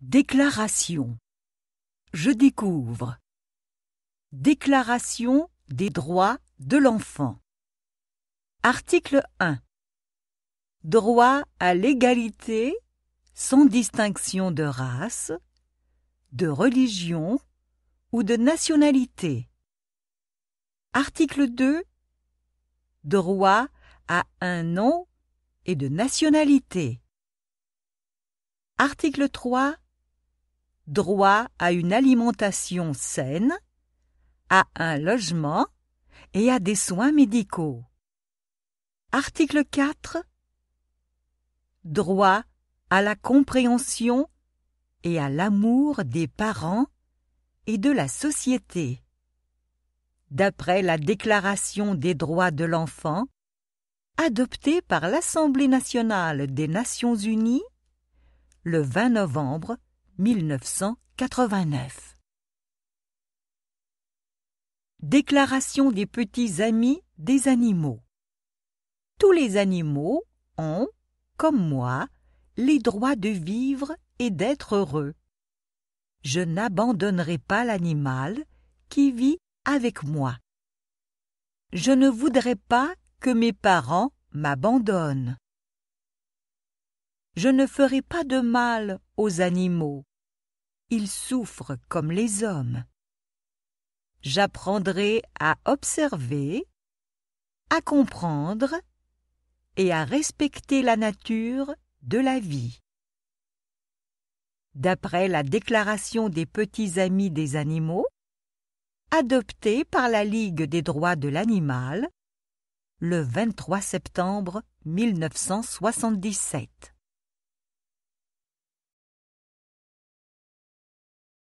Déclaration. Je découvre. Déclaration des droits de l'enfant. Article 1. Droit à l'égalité sans distinction de race, de religion ou de nationalité. Article 2. Droit à un nom et de nationalité. Article 3 droit à une alimentation saine, à un logement et à des soins médicaux. Article 4 Droit à la compréhension et à l'amour des parents et de la société. D'après la Déclaration des droits de l'enfant, adoptée par l'Assemblée nationale des Nations unies le 20 novembre 1989 Déclaration des petits amis des animaux Tous les animaux ont, comme moi, les droits de vivre et d'être heureux. Je n'abandonnerai pas l'animal qui vit avec moi. Je ne voudrais pas que mes parents m'abandonnent. Je ne ferai pas de mal aux animaux il souffrent comme les hommes. J'apprendrai à observer, à comprendre et à respecter la nature de la vie. D'après la Déclaration des petits amis des animaux, adoptée par la Ligue des droits de l'animal le 23 septembre 1977.